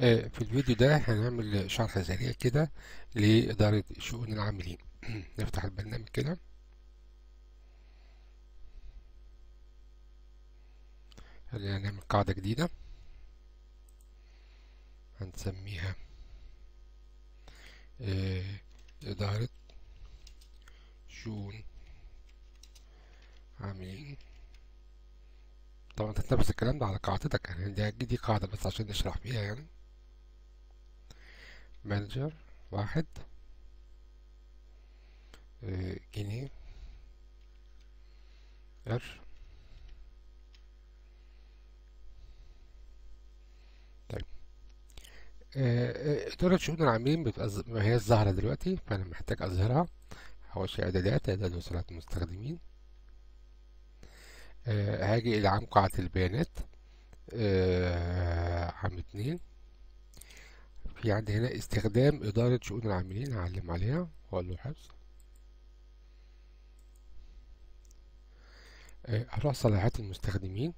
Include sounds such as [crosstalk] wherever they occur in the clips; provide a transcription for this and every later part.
آه، في الفيديو ده هنعمل شرح سريع كده لإدارة شؤون العاملين [clears throat] نفتح البرنامج كده خلينا نعمل قاعدة جديدة هنسميها آه، إدارة شؤون عاملين طبعا انت الكلام ده على قاعدتك يعني دي قاعدة بس عشان نشرح فيها يعني مانجر واحد جنيه آه، قرش طيب إدارة آه، شؤون العاملين ما هي ظاهرة دلوقتي فأنا محتاج أظهرها شيء إعدادات إعداد وصلات المستخدمين آه، هاجي إلى عام قاعة البيانات عام اتنين في يعني عندي هنا استخدام إدارة شؤون العاملين هعلم عليها وأقول له حفظ هروح آه، صلاحيات المستخدمين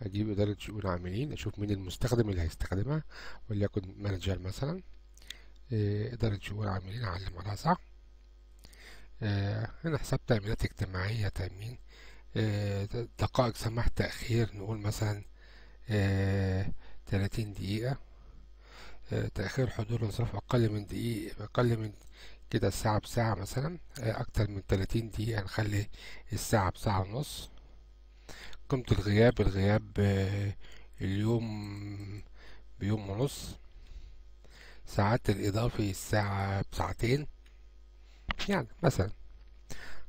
هجيب إدارة شؤون العاملين أشوف مين المستخدم اللي هيستخدمها وليكن مانجر مثلا آه، إدارة شؤون العاملين هعلم عليها صح هنا آه، حساب تأمينات اجتماعية تأمين دقائق سماح تأخير نقول مثلا تلاتين دقيقة تأخير حضور الظرف أقل من دقيقة أقل من كده الساعة بساعة مثلا آه، أكتر من تلاتين دقيقة نخلي الساعة بساعة ونص قيمة الغياب الغياب آه، اليوم بيوم ونص ساعات الإضافي الساعة بساعتين يعني مثلا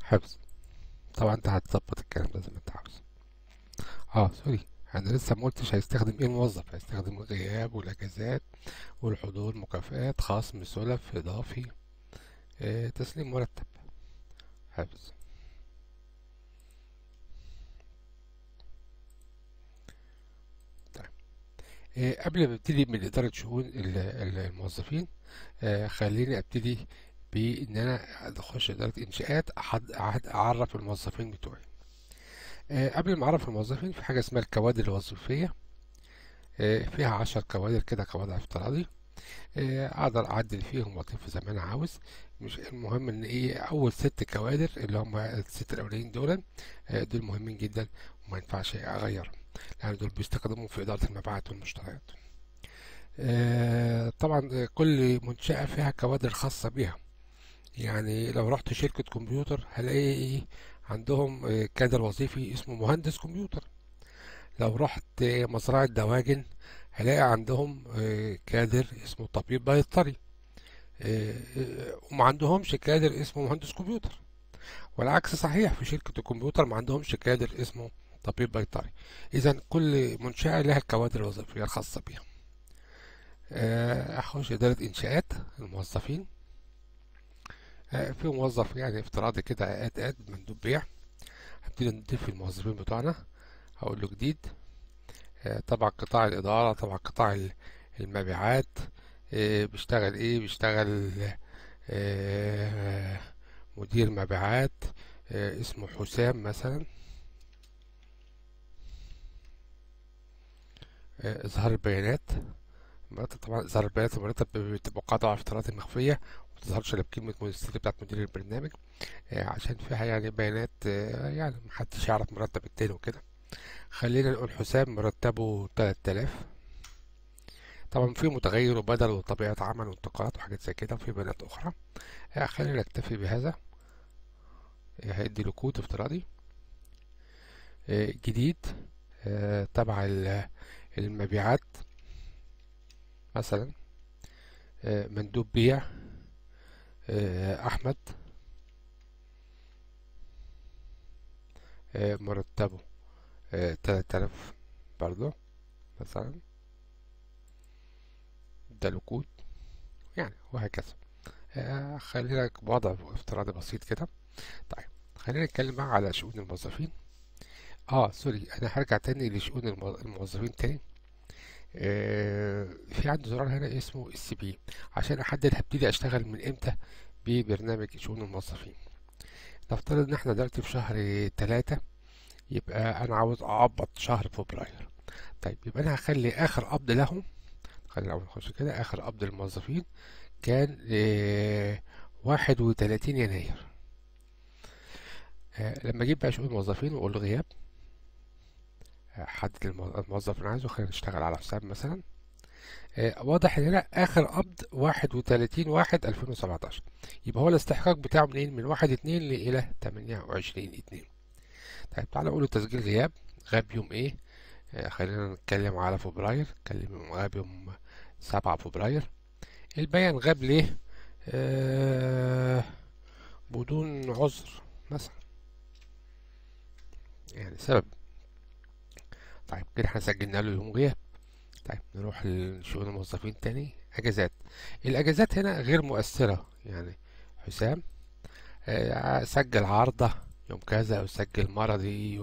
حفظ طبعا انت هتظبط الكلام ده زي ما انت عاوز اه سوري انا لسه ما قلتش هيستخدم ايه الموظف هيستخدم الغياب والاجازات والحضور مكافئات خصم سلف اضافي آه، تسليم مرتب حفظ طيب. آه، قبل ما ابتدي من إدارة شؤون الموظفين آه، خليني ابتدي بإن أنا أخش إدارة إنشاءات أعرف الموظفين بتوعي آه، قبل ما اعرف الموظفين في حاجه اسمها الكوادر الوظيفيه آه، فيها عشر كوادر كده كوادر افتراضي آه، اقدر اعدل فيهم واضيف زي ما انا عاوز مش المهم ان ايه اول ست كوادر اللي هم الست الاولين دول دول مهمين جدا وما ينفعش اغيرهم لان دول بيستخدموا في اداره المبيعات والمشتريات طبعا كل منشاه فيها كوادر خاصه بيها يعني لو رحت شركه كمبيوتر هلاقي ايه عندهم آه، كادر وظيفي اسمه مهندس كمبيوتر لو رحت آه، مزرعة دواجن هلاقي عندهم آه، كادر اسمه طبيب بيطري وما عندهمش كادر اسمه مهندس كمبيوتر والعكس صحيح في شركة الكمبيوتر ما عندهمش كادر اسمه طبيب بيطري إذا كل منشأة لها الكوادر الوظيفية الخاصة بها أخش إدارة إنشاءات الموظفين آه، في موظف يعني افتراضي كده اد اد مندوب بيع هبتدي نضيف الموظفين بتوعنا هقول له جديد آه، طبعا قطاع الإدارة طبعا قطاع المبيعات آه، بيشتغل إيه بيشتغل مدير مبيعات اسمه حسام مثلا إظهار البيانات طبعا إظهار البيانات المرتب بتبقى قاعدة على افتراضات مخفية متظهرش الا بكلمه الست بتاعت مدير البرنامج آه، عشان فيها يعني بيانات آه، يعني محدش يعرف مرتب التاني وكده خلينا نقول حسام مرتبه 3000 طبعا في متغير وبدل وطبيعة عمل وانتقالات وحاجات زي كده وفي بيانات أخرى آه، خلينا نكتفي بهذا هيدي له كود افتراضي جديد تبع المبيعات مثلا مندوب بيع آه، أحمد آه، مرتبه آه، تلات آلاف برضه مثلا ده الوقود يعني وهكذا خلينا وضع افتراضي بسيط كده طيب خلينا نتكلم بقى على شؤون الموظفين اه سوري انا هرجع تاني لشؤون الموظفين تاني آه، في عندي زرار هنا اسمه السي بي عشان احدد هبتدي اشتغل من امتى ببرنامج شؤون الموظفين نفترض ان احنا دلوقتي في شهر تلاتة يبقى انا عاوز اعبط شهر فبراير طيب يبقى انا هخلي اخر قبض لهم خلينا اول نخش كده اخر قبض للموظفين كان آه، واحد وتلاتين يناير آه، لما اجيب بقى شؤون الموظفين واقول له غياب حدد الموظف اللي عايزه خلينا نشتغل على حساب مثلا آه، واضح هنا اخر قبض 31 1 2017 يبقى هو الاستحقاق بتاعه منين من 1 2 الى 28 2 طيب تعالى اقول تسجيل غياب غاب يوم ايه آه، خلينا نتكلم على فبراير نتكلم غاب يوم 7 فبراير البيان غاب ليه آه بدون عذر مثلا يعني سبب طيب كده احنا سجلنا له يوم غياب طيب نروح لشؤون الموظفين تاني اجازات الاجازات هنا غير مؤثره يعني حسام آه، سجل عرضه يوم كذا او سجل مرضي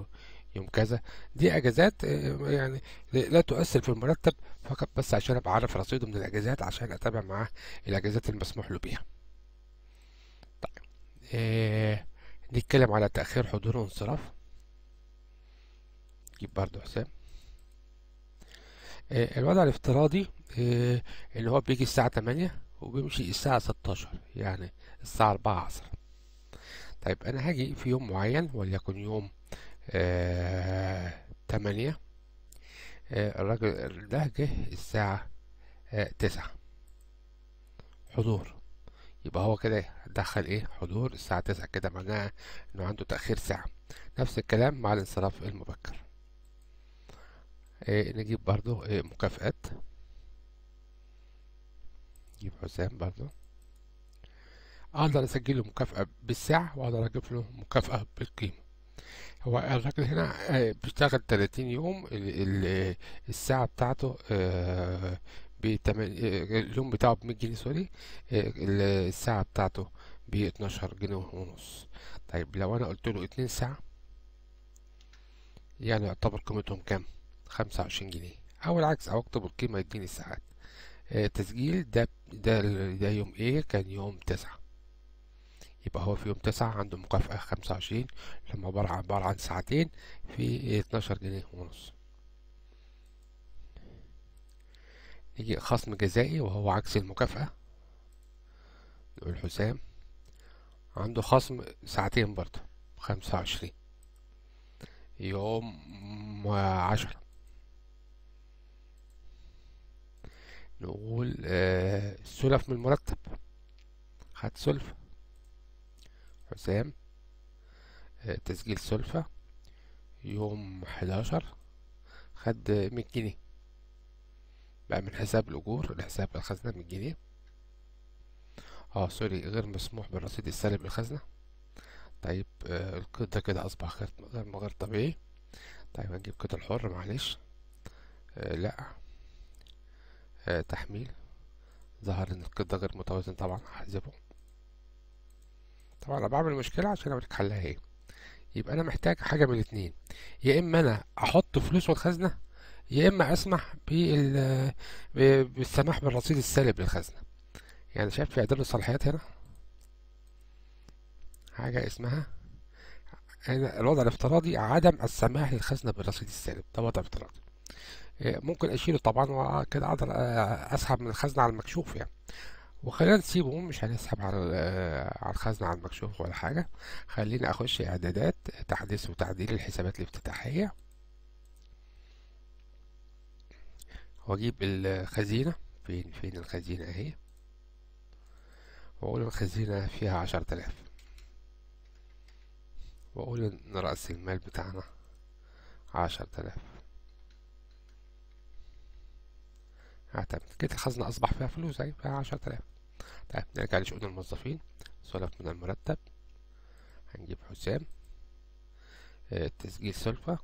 يوم كذا دي اجازات آه، يعني لا تؤثر في المرتب فقط بس عشان ابقى عارف رصيده من الاجازات عشان اتابع معاه الاجازات المسموح له بيها طيب إيه نتكلم على تاخير حضور وانصراف تجيب برضو حساب آه، الوضع الافتراضي آه، اللي هو بيجي الساعة 8 وبيمشي الساعة 16 يعني الساعة 4 عصر طيب أنا هاجي في يوم معين وليكن يوم آه، تمانية الراجل ده جه الساعة تسعة حضور يبقى هو كده دخل ايه حضور الساعة تسعة كده معناها انه عنده تأخير ساعة نفس الكلام مع الانصراف المبكر آه، نجيب برضو آه، مكافآت نجيب حسام برضو اقدر اسجل له مكافأة بالساعة واقدر اجيب له مكافأة بالقيمة هو الراجل هنا آه، بيشتغل تلاتين يوم الساعة بتاعته اليوم بتاعه بمية جنيه سوري الساعة بتاعته باتناشر جنيه ونص طيب لو انا قلت له اتنين ساعة يعني يعتبر قيمتهم كام؟ خمسة وعشرين جنيه أو العكس أو أكتب القيمة يديني الساعات آه، تسجيل ده ده ده يوم إيه كان يوم تسعة يبقى هو في يوم تسعة عنده مكافأة خمسة وعشرين لما عبارة عن عبارة عن ساعتين في اتناشر جنيه ونص يجي خصم جزائي وهو عكس المكافأة نقول حسام عنده خصم ساعتين برضه خمسة وعشرين يوم عشرة نقول آه، السلف من المرتب خد سلفة حسام آه، تسجيل سلفة يوم حداشر خد مية جنيه بقى من حساب الأجور لحساب الخزنة مية جنيه اه سوري غير مسموح بالرصيد السالب للخزنة طيب آه، القيد ده كده أصبح غير غير طبيعي طيب هنجيب قيد الحر معلش آه لأ آه، تحميل ظهر ان القطة غير متوازن طبعا هحذفه طبعا انا بعمل مشكلة عشان اوريك حلها ايه يبقى انا محتاج حاجة من الاتنين يا اما انا احط فلوس والخزنة يا اما اسمح بالسماح بالرصيد السالب للخزنة يعني شايف في اعداد الصلاحيات هنا حاجة اسمها الوضع الافتراضي عدم السماح للخزنة بالرصيد السالب ده وضع افتراضي آه، ممكن اشيله طبعا وكده اقدر آه، اسحب من الخزنة على المكشوف يعني وخلينا نسيبه مش هنسحب على آه، على الخزنة على المكشوف ولا حاجة خليني اخش اعدادات تحديث وتعديل الحسابات الافتتاحية واجيب الخزينة فين فين الخزينة اهي واقول الخزينة فيها عشرة آلاف واقول ان رأس المال بتاعنا عشرة آلاف اعتمد آه، طيب، كده الخزنة أصبح فيها فلوس أهي فيها عشرة آلاف طيب نرجع لشؤون الموظفين سلف من المرتب هنجيب حسام آه، تسجيل سلفة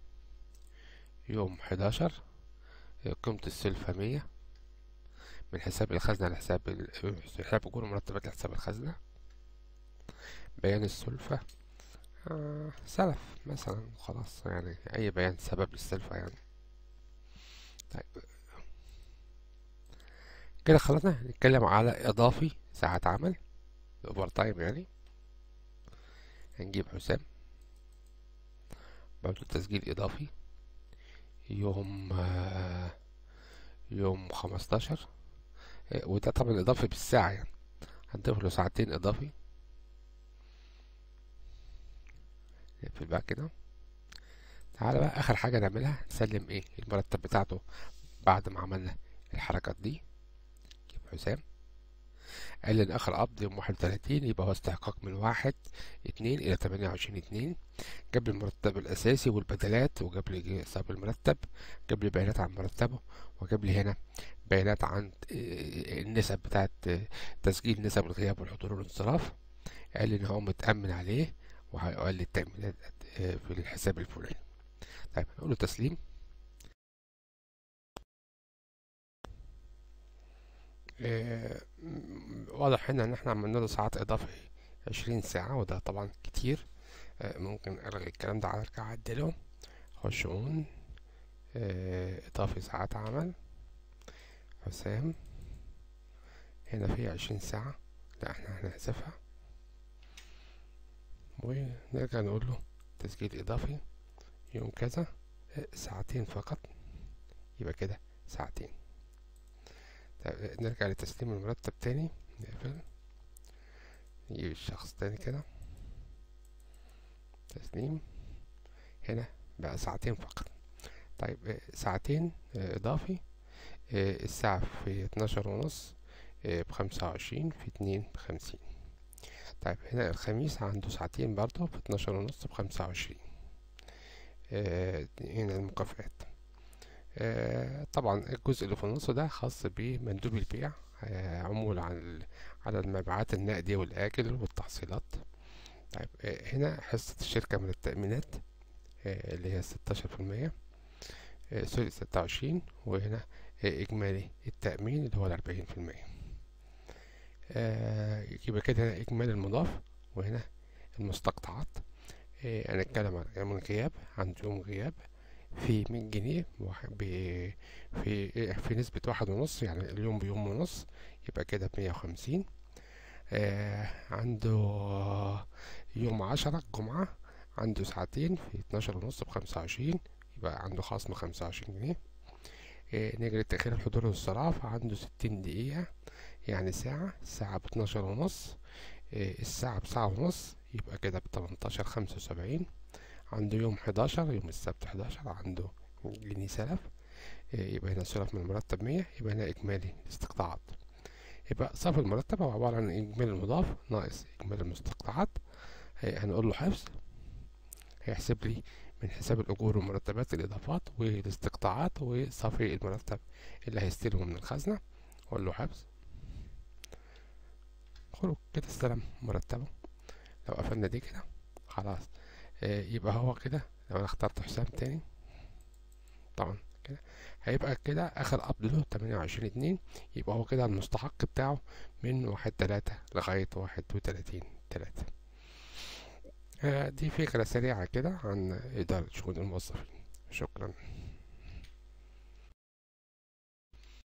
يوم حداشر آه، قيمة السلفة مية من حساب الخزنة لحساب حساب أجور مرتبات لحساب الخزنة بيان السلفة سلف مثلا خلاص يعني أي بيان سبب للسلفة يعني طيب كده خلصنا هنتكلم على إضافي ساعات عمل اوفر تايم يعني هنجيب حسام بعد تسجيل إضافي يوم يوم خمستاشر وده طبعا إضافي بالساعة يعني هنضيف له ساعتين إضافي نقفل بقى كده تعالى بقى آخر حاجة نعملها نسلم إيه المرتب بتاعته بعد ما عملنا الحركات دي حسام قال إن آخر قبض يوم واحد وتلاتين يبقى هو استحقاق من واحد اتنين إلى تمانية وعشرين اتنين جاب لي المرتب الأساسي والبدلات وجاب لي حساب المرتب جاب لي بيانات عن مرتبه وجاب لي هنا بيانات عن آه، النسب بتاعة آه، تسجيل نسب الغياب والحضور والانصراف قال إن هو متأمن عليه وهيقول لي التأمينات آه، في الحساب الفلاني طيب نقول تسليم آه، واضح هنا ان احنا عملنا له ساعات اضافي عشرين ساعة وده طبعا كتير آه، ممكن الغي الكلام ده ارجع اعدله خش اون آه، اضافي ساعات عمل حسام هنا في عشرين ساعة لا احنا هنحذفها ونرجع نقول له تسجيل اضافي يوم كذا ساعتين فقط يبقى كده ساعتين طيب نرجع لتسليم المرتب تاني نقفل نجيب الشخص تاني كده تسليم هنا بقى ساعتين فقط طيب آه، ساعتين آه، اضافي آه، الساعة في اتناشر ونص بخمسة وعشرين في اتنين بخمسين طيب هنا الخميس عنده ساعتين برضه في اتناشر ونص بخمسة وعشرين هنا المكافآت آه طبعا الجزء اللي في النص ده خاص بمندوب البيع آه عن على المبيعات النقدية والآجل والتحصيلات طيب آه هنا حصة الشركة من التأمينات آه، اللي هي ستاشر في المية آه، سوري ستة وعشرين وهنا آه، إجمالي التأمين اللي هو الأربعين في المية يبقى كده هنا إجمالي المضاف وهنا المستقطعات هنتكلم عن غياب عن يوم غياب في 100 جنيه في في نسبة واحد ونص يعني اليوم بيوم ونص يبقى كده بمية وخمسين آه عنده يوم عشرة الجمعة عنده ساعتين في اتناشر ونص بخمسة وعشرين يبقى عنده خصم خمسة وعشرين جنيه آه، نجري نجرة تأخير الحضور والصراف عنده ستين دقيقة يعني ساعة الساعة باتناشر ونص آه، الساعة بساعة ونص يبقى كده بتمنتاشر خمسة وسبعين عنده يوم 11 يوم السبت 11 عنده جنيه سلف آه، يبقى هنا سلف من المرتب 100 يبقى هنا إجمالي الاستقطاعات يبقى صرف المرتب هو عبارة عن إجمالي المضاف ناقص إجمالي المستقطعات آه، هنقول له حفظ هيحسب لي من حساب الأجور والمرتبات الإضافات والاستقطاعات وصافي المرتب اللي هيستلمه من الخزنة أقول له حفظ خروج كده استلم مرتبه لو قفلنا دي كده خلاص آه، يبقى هو كده لو انا اخترت حسام تاني طبعا كده هيبقى كده اخر اب له وعشرين اتنين يبقى هو كده المستحق بتاعه من واحد تلاتة لغاية واحد وتلاتين تلاتة آه، دي فكرة سريعة كده عن إدارة شؤون الموظفين شكرا